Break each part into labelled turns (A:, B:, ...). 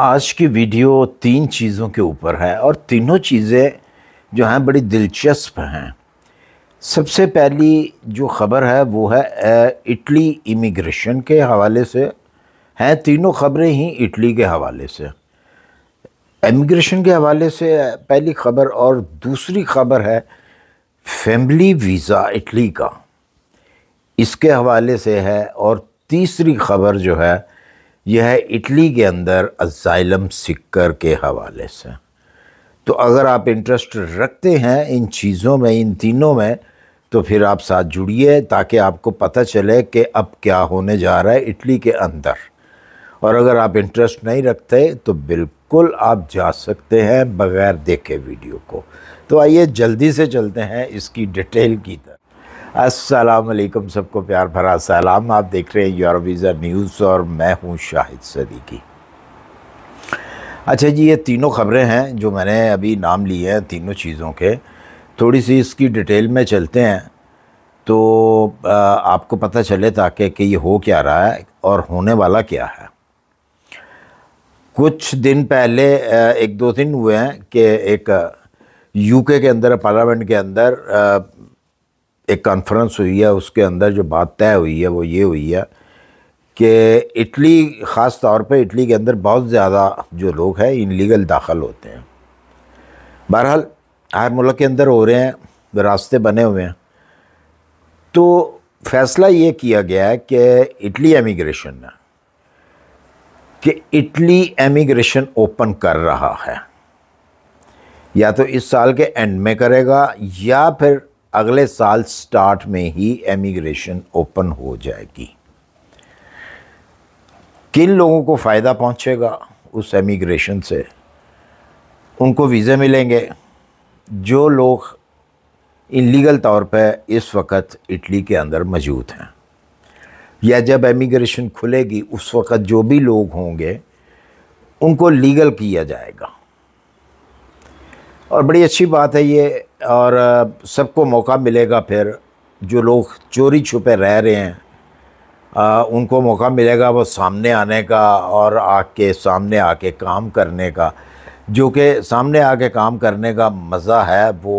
A: आज की वीडियो तीन चीज़ों के ऊपर है और तीनों चीज़ें जो हैं बड़ी दिलचस्प हैं सबसे पहली जो ख़बर है वो है इटली इमिग्रेशन के हवाले से हैं तीनों ख़बरें ही इटली के हवाले से इमिग्रेशन के हवाले से पहली ख़बर और दूसरी ख़बर है फैमिली वीज़ा इटली का इसके हवाले से है और तीसरी ख़बर जो है यह है इटली के अंदर अजाइलम सिक्कर के हवाले से तो अगर आप इंटरेस्ट रखते हैं इन चीज़ों में इन तीनों में तो फिर आप साथ जुड़िए ताकि आपको पता चले कि अब क्या होने जा रहा है इटली के अंदर और अगर आप इंटरेस्ट नहीं रखते तो बिल्कुल आप जा सकते हैं बग़ैर देखे वीडियो को तो आइए जल्दी से चलते हैं इसकी डिटेल की तरफ असलकम सबको प्यार भरा सलाम आप देख रहे हैं यूरोज़ा न्यूज़ और मैं हूँ शाहिद सदीकी अच्छा जी ये तीनों ख़बरें हैं जो मैंने अभी नाम लिए हैं तीनों चीज़ों के थोड़ी सी इसकी डिटेल में चलते हैं तो आपको पता चले ताकि कि ये हो क्या रहा है और होने वाला क्या है कुछ दिन पहले एक दो दिन हुए हैं कि एक यूके के अंदर पार्लियामेंट के अंदर एक कॉन्फ्रेंस हुई है उसके अंदर जो बात तय हुई है वो ये हुई है कि इटली ख़ास तौर पे इटली के अंदर बहुत ज़्यादा जो लोग हैं इनलीगल दाखिल होते हैं बहरहाल हर मुल्क के अंदर हो रहे हैं रास्ते बने हुए हैं तो फैसला ये किया गया है कि इटली एमिग्रेशन ने कि इटली एमिग्रेशन ओपन कर रहा है या तो इस साल के एंड में करेगा या फिर अगले साल स्टार्ट में ही एमिग्रेशन ओपन हो जाएगी किन लोगों को फ़ायदा पहुंचेगा उस एमिग्रेशन से उनको वीज़े मिलेंगे जो लोग इलीगल तौर पर इस वक्त इटली के अंदर मौजूद हैं या जब एमिग्रेशन खुलेगी उस वक़्त जो भी लोग होंगे उनको लीगल किया जाएगा और बड़ी अच्छी बात है ये और सबको मौका मिलेगा फिर जो लोग चोरी छुपे रह रहे हैं आ, उनको मौका मिलेगा वो सामने आने का और आके सामने आके काम करने का जो कि सामने आके काम करने का मज़ा है वो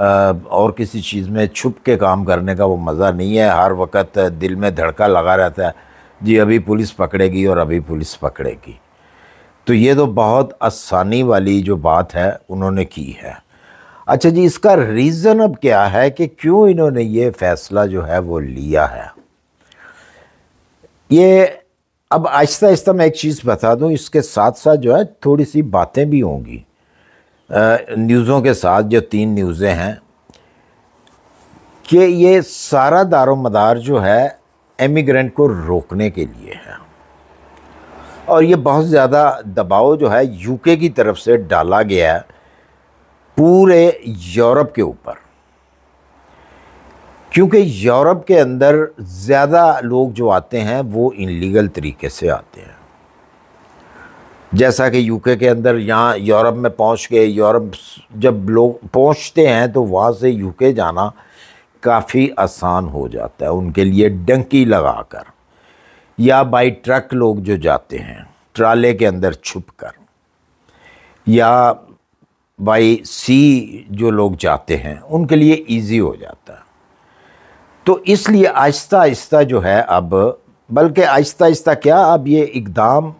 A: आ, और किसी चीज़ में छुप के काम करने का वो मज़ा नहीं है हर वक्त दिल में धड़का लगा रहता है जी अभी पुलिस पकड़ेगी और अभी पुलिस पकड़ेगी तो ये तो बहुत आसानी वाली जो बात है उन्होंने की है अच्छा जी इसका रीज़न अब क्या है कि क्यों इन्होंने ये फ़ैसला जो है वो लिया है ये अब आहिस्ता आहिस्ता मैं एक चीज़ बता दूं इसके साथ साथ जो है थोड़ी सी बातें भी होंगी न्यूज़ों के साथ जो तीन न्यूज़ें हैं कि ये सारा दारो मदार जो है एमिग्रेंट को रोकने के लिए है और ये बहुत ज़्यादा दबाव जो है यूके की तरफ से डाला गया है पूरे यूरोप के ऊपर क्योंकि यूरोप के अंदर ज़्यादा लोग जो आते हैं वो इनलीगल तरीके से आते हैं जैसा कि यूके के अंदर यहाँ यूरोप में पहुँच के यूरोप जब लोग पहुँचते हैं तो वहाँ से यूके जाना काफ़ी आसान हो जाता है उनके लिए डंकी लगा कर या बाई ट्रक लोग जो जाते हैं ट्राले के अंदर छुप कर या बाई सी जो लोग जाते हैं उनके लिए इजी हो जाता है तो इसलिए आहिस्ता आहिस्ता जो है अब बल्कि आहिस्ता आहिस्ता क्या अब ये इकदाम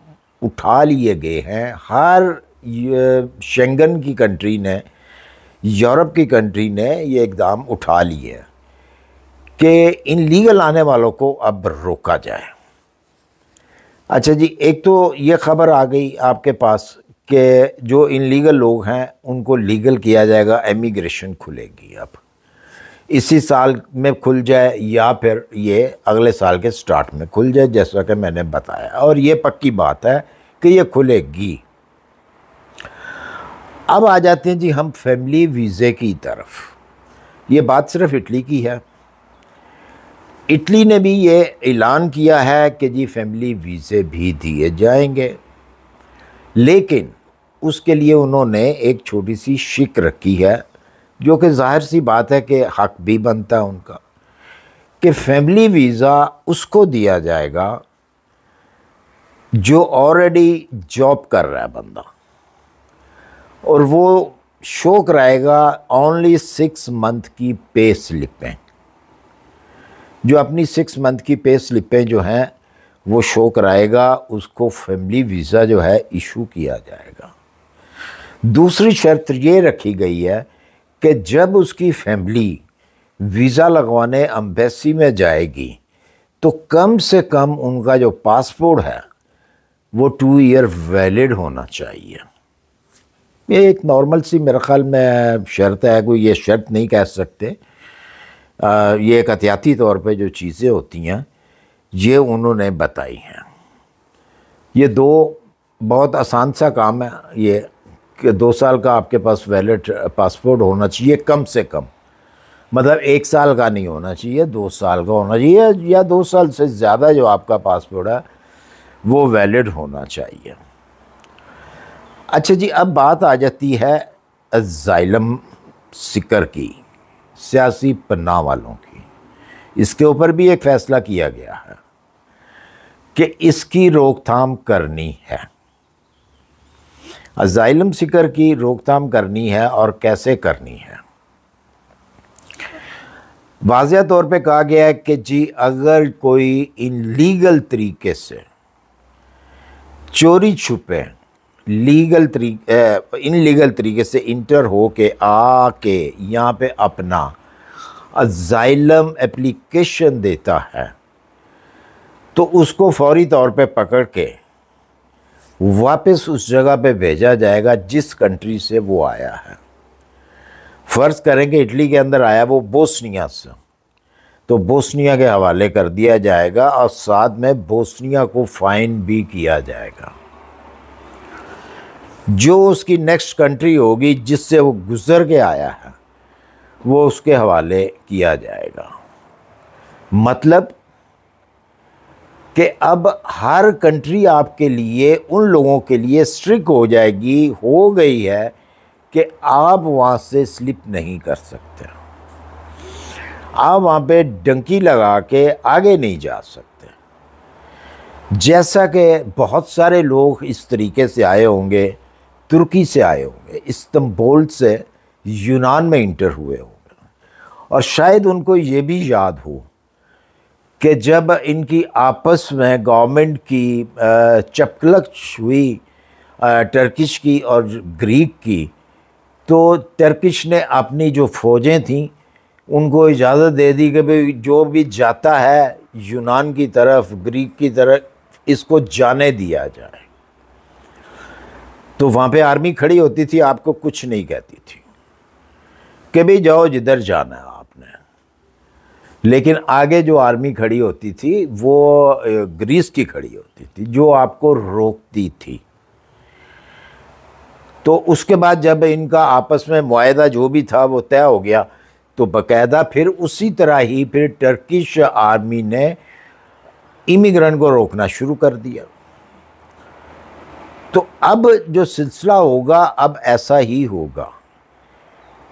A: उठा लिए गए हैं हर शेंगन की कंट्री ने यूरोप की कंट्री ने ये इकदाम उठा लिए कि इन लीगल आने वालों को अब रोका जाए अच्छा जी एक तो ये ख़बर आ गई आपके पास कि जो इन लीगल लोग हैं उनको लीगल किया जाएगा एमिग्रेशन खुलेगी अब इसी साल में खुल जाए या फिर ये अगले साल के स्टार्ट में खुल जाए जैसा कि मैंने बताया और ये पक्की बात है कि ये खुलेगी अब आ जाते हैं जी हम फैमिली वीज़े की तरफ ये बात सिर्फ इटली की है इटली ने भी ये ऐलान किया है कि जी फैमिली वीज़े भी दिए जाएंगे लेकिन उसके लिए उन्होंने एक छोटी सी शिक रखी है जो कि जाहिर सी बात है कि हक भी बनता है उनका कि फैमिली वीज़ा उसको दिया जाएगा जो ऑलरेडी जॉब कर रहा है बंदा और वो शो कराएगा ओनली सिक्स मंथ की पे स्लिपें जो अपनी सिक्स मंथ की पे स्लिपें जो हैं वो शो कराएगा उसको फैमिली वीज़ा जो है इशू किया जाएगा दूसरी शर्त ये रखी गई है कि जब उसकी फैमिली वीज़ा लगवाने अम्बेसी में जाएगी तो कम से कम उनका जो पासपोर्ट है वो टू ईयर वैलिड होना चाहिए ये एक नॉर्मल सी मेरे ख्याल में शर्त है कोई ये शर्त नहीं कह सकते ये एक एहतियाती तौर पे जो चीज़ें होती हैं ये उन्होंने बताई हैं ये दो बहुत आसान सा काम है ये कि दो साल का आपके पास वैलिड पासपोर्ट होना चाहिए कम से कम मतलब एक साल का नहीं होना चाहिए दो साल का होना चाहिए या दो साल से ज़्यादा जो आपका पासपोर्ट है वो वैलिड होना चाहिए अच्छा जी अब बात आ जाती है जाइलम सिकर की सियासी पन्ना वालों की इसके ऊपर भी एक फैसला किया गया है कि इसकी रोकथाम करनी है अजाइलम सिकर की रोकथाम करनी है और कैसे करनी है वाजिया तौर पे कहा गया है कि जी अगर कोई इन लीगल तरीके से चोरी छुपे लीगल तरीके इन लीगल तरीके से इंटर हो के आके यहाँ पे अपना अजाइलम एप्लीकेशन देता है तो उसको फौरी तौर पे पकड़ के वापस उस जगह पे भेजा जाएगा जिस कंट्री से वो आया है फ़र्ज़ करें कि इटली के अंदर आया वो बोस्निया से तो बोस्निया के हवाले कर दिया जाएगा और साथ में बोस्निया को फ़ाइन भी किया जाएगा जो उसकी नेक्स्ट कंट्री होगी जिससे वो गुज़र के आया है वो उसके हवाले किया जाएगा मतलब कि अब हर कंट्री आपके लिए उन लोगों के लिए स्ट्रिक हो जाएगी हो गई है कि आप वहाँ से स्लिप नहीं कर सकते आप वहाँ पे डंकी लगा के आगे नहीं जा सकते जैसा कि बहुत सारे लोग इस तरीके से आए होंगे तुर्की से आए होंगे इस्तंबोल से यूनान में इंटर हुए होंगे और शायद उनको ये भी याद हो कि जब इनकी आपस में गवर्नमेंट की चपकलक हुई टर्किश की और ग्रीक की तो टर्किश ने अपनी जो फ़ौजें थीं उनको इजाज़त दे दी कि भाई जो भी जाता है यूनान की तरफ ग्रीक की तरफ इसको जाने दिया जाए तो वहाँ पे आर्मी खड़ी होती थी आपको कुछ नहीं कहती थी कि भाई जाओ जिधर जाना है आपने लेकिन आगे जो आर्मी खड़ी होती थी वो ग्रीस की खड़ी होती थी जो आपको रोकती थी तो उसके बाद जब इनका आपस में मुआदा जो भी था वो तय हो गया तो बकायदा फिर उसी तरह ही फिर टर्किश आर्मी ने इमिग्रेंट को रोकना शुरू कर दिया अब जो सिलसिला होगा अब ऐसा ही होगा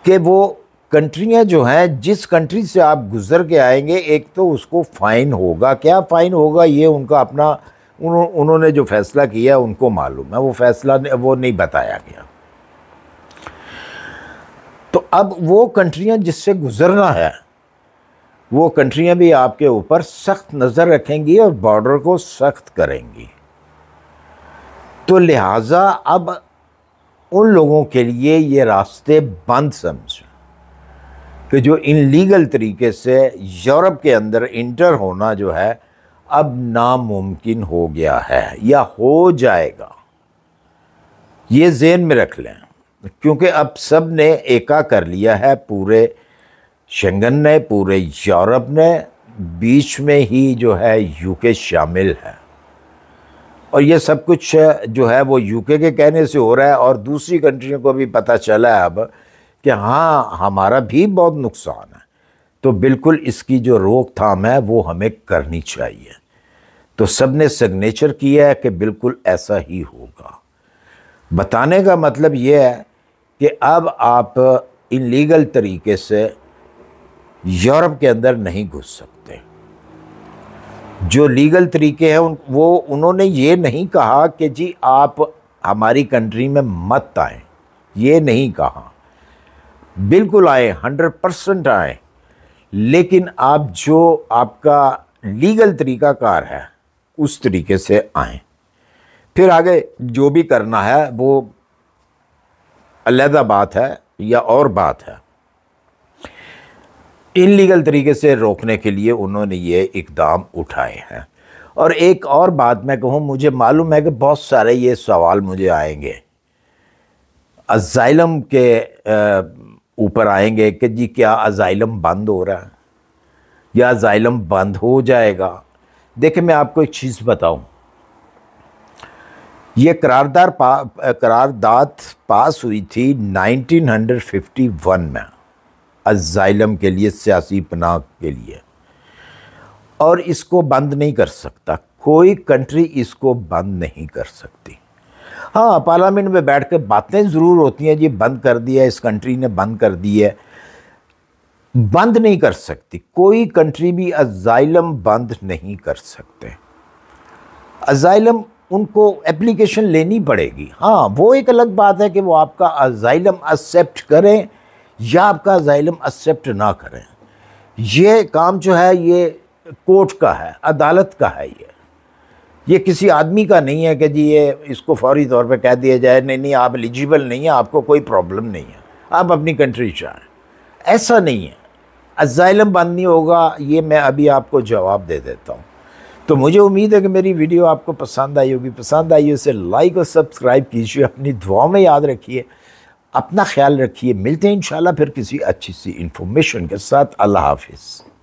A: कि वो कंट्रियाँ जो हैं जिस कंट्री से आप गुज़र के आएंगे एक तो उसको फ़ाइन होगा क्या फ़ाइन होगा ये उनका अपना उन्होंने जो फ़ैसला किया उनको मालूम है वो फ़ैसला वो नहीं बताया गया तो अब वो कंट्रियाँ जिससे गुज़रना है वो कंट्रियाँ भी आपके ऊपर सख्त नज़र रखेंगी और बॉर्डर को सख्त करेंगी तो लिहाजा अब उन लोगों के लिए ये रास्ते बंद समझ कि जो इन लीगल तरीके से यूरोप के अंदर इंटर होना जो है अब नामुमकिन हो गया है या हो जाएगा ये जेन में रख लें क्योंकि अब सब ने एका कर लिया है पूरे शंगन ने पूरे यूरोप ने बीच में ही जो है यूके शामिल है और ये सब कुछ जो है वो यूके के कहने से हो रहा है और दूसरी कंट्रियों को भी पता चला है अब कि हाँ हमारा भी बहुत नुकसान है तो बिल्कुल इसकी जो रोकथाम है वो हमें करनी चाहिए तो सब ने सिग्नेचर किया है कि बिल्कुल ऐसा ही होगा बताने का मतलब ये है कि अब आप इनलीगल तरीके से यूरोप के अंदर नहीं घुस सकते जो लीगल तरीके हैं उन वो उन्होंने ये नहीं कहा कि जी आप हमारी कंट्री में मत आए ये नहीं कहा बिल्कुल आए हंड्रेड परसेंट आए लेकिन आप जो आपका लीगल तरीका कार है उस तरीके से आए फिर आगे जो भी करना है वो अलहदा बात है या और बात है इलीगल तरीके से रोकने के लिए उन्होंने ये इकदाम उठाए हैं और एक और बात मैं कहूँ मुझे मालूम है कि बहुत सारे ये सवाल मुझे आएंगे अजाइलम के ऊपर आएंगे कि जी क्या अजाइलम बंद हो रहा है या अजाइलम बंद हो जाएगा देखिए मैं आपको एक चीज़ बताऊँ ये करारदार पा करारदाद पास हुई थी 1951 में अजाइलम के लिए सियासी पनाह के लिए और इसको बंद नहीं कर सकता कोई कंट्री इसको बंद नहीं कर सकती हाँ पार्लियामेंट में बैठ कर बातें ज़रूर होती हैं जी बंद कर दिया इस कंट्री ने बंद कर दी है बंद नहीं कर सकती कोई कंट्री भी अजाइलम बंद नहीं कर सकते अजाइलम उनको एप्लीकेशन लेनी पड़ेगी हाँ वो एक अलग बात है कि वो आपका अजाइलम एक्सेप्ट करें या आपका जाइलम एक्सेप्ट ना करें ये काम जो है ये कोर्ट का है अदालत का है ये ये किसी आदमी का नहीं है कि जी ये इसको फौरी तौर पे कह दिया जाए नहीं नहीं आप एलिजिबल नहीं है आपको कोई प्रॉब्लम नहीं है आप अपनी कंट्री जाएँ ऐसा नहीं है अजाइलम बंद नहीं होगा ये मैं अभी आपको जवाब दे देता हूँ तो मुझे उम्मीद है कि मेरी वीडियो आपको पसंद आई होगी पसंद आई हो इसे लाइक और सब्सक्राइब कीजिए अपनी दुआ में याद रखिए अपना ख्याल रखिए मिलते हैं इन फिर किसी अच्छी सी इन्फॉर्मेशन के साथ अल्लाह हाफिज़